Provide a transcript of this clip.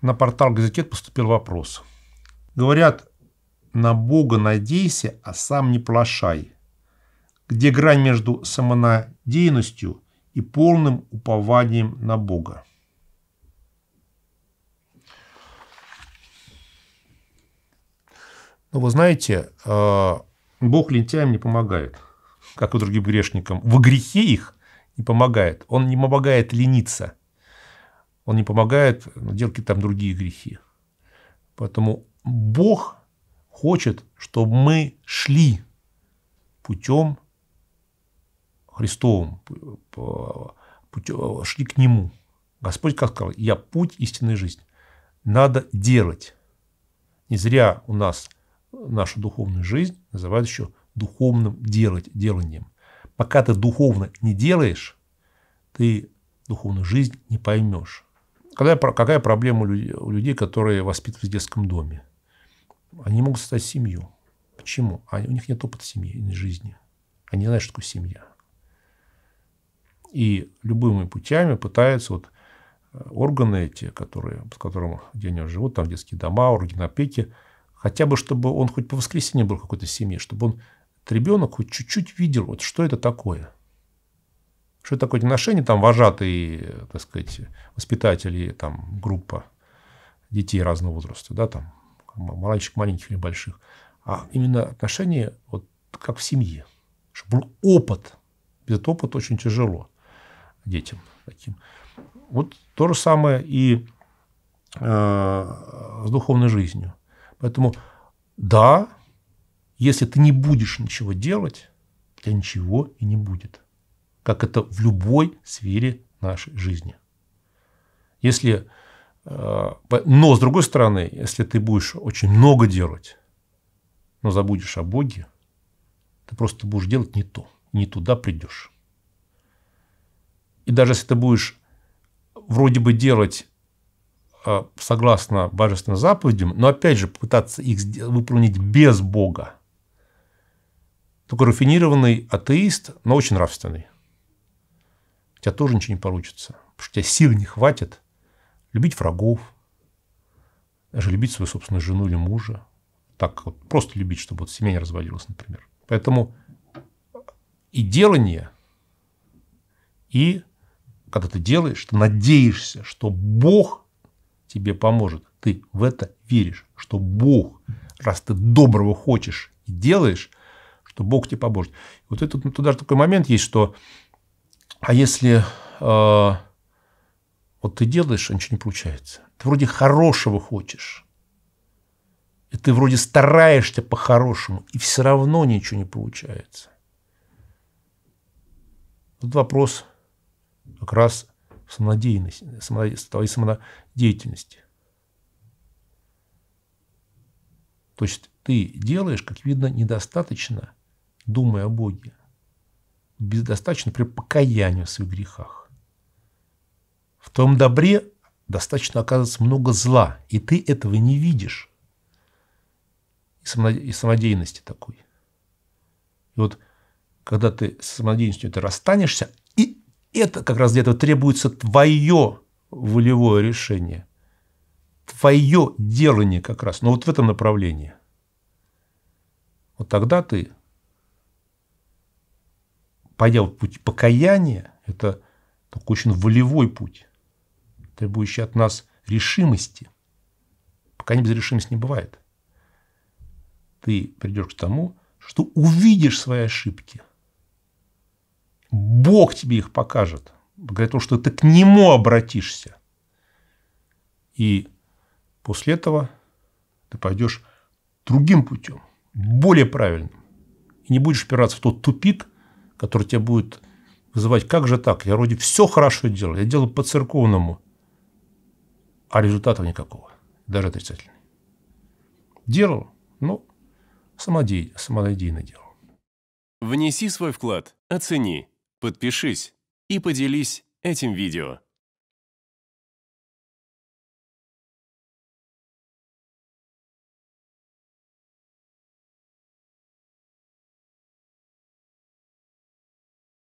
на портал «Газетет» поступил вопрос. Говорят, на Бога надейся, а сам не плашай. Где грань между самонадеянностью и полным упованием на Бога? Ну, вы знаете, а, Бог лентяям не помогает, как и другим грешникам. В грехе их не помогает. Он не помогает лениться он не помогает, но какие-то там другие грехи. Поэтому Бог хочет, чтобы мы шли путем Христовым, путем, шли к Нему. Господь как сказал, я путь истинной жизни. Надо делать. Не зря у нас наша духовная жизнь называют еще духовным делать, деланием. Пока ты духовно не делаешь, ты духовную жизнь не поймешь. Когда, какая проблема у людей, которые воспитывались в детском доме? Они могут стать семью. Почему? А у них нет опыта семейной жизни. Они не знают, что такое семья. И любыми путями пытаются вот э, органы эти, которые, с которым где они живут, там детские дома, органы опеки, хотя бы чтобы он хоть по воскресенье был в какой-то семье, чтобы он, этот ребенок хоть чуть-чуть видел, вот что это такое – что такое отношение? Там вожатые, так сказать, воспитатели, там группа детей разного возраста, да, там мальчик маленьких или больших. А именно отношения вот как в семье. Чтобы был опыт. Без этого опыта очень тяжело детям таким. Вот то же самое и э, с духовной жизнью. Поэтому да, если ты не будешь ничего делать, то ничего и не будет как это в любой сфере нашей жизни. Если, э, но, с другой стороны, если ты будешь очень много делать, но забудешь о Боге, ты просто будешь делать не то, не туда придешь. И даже если ты будешь вроде бы делать э, согласно божественным заповедям, но опять же пытаться их выполнить без Бога, только рафинированный атеист, но очень нравственный тебя тоже ничего не получится. Потому что у тебя сил не хватит любить врагов, даже любить свою собственную жену или мужа. Так вот, просто любить, чтобы вот семья не разводилась, например. Поэтому и делание, и когда ты делаешь, ты надеешься, что Бог тебе поможет. Ты в это веришь, что Бог, раз ты доброго хочешь и делаешь, что Бог тебе поможет. Вот это, ну, тут даже такой момент есть, что а если э, вот ты делаешь, а ничего не получается. Ты вроде хорошего хочешь. И ты вроде стараешься по-хорошему, и все равно ничего не получается. Вот вопрос как раз самонадеянности, твоей самонадеятельности. То есть ты делаешь, как видно, недостаточно, думая о Боге достаточно, при покаянии в своих грехах. В том добре достаточно оказывается много зла, и ты этого не видишь. И самодеянности такой. И вот когда ты с самодеятельностью ты расстанешься, и это как раз для этого требуется твое волевое решение, твое делание как раз, но вот в этом направлении. Вот тогда ты пойдя в путь покаяния, это такой очень волевой путь, требующий от нас решимости. Покаяние без решимости не бывает. Ты придешь к тому, что увидишь свои ошибки. Бог тебе их покажет. Благодаря тому, что ты к Нему обратишься. И после этого ты пойдешь другим путем, более правильным. И не будешь опираться в тот тупик, который тебя будет вызывать, как же так, я вроде все хорошо делал, я делал по-церковному, а результатов никакого, даже отрицательный. Делал, но самодей, самодейно делал. Внеси свой вклад, оцени, подпишись и поделись этим видео.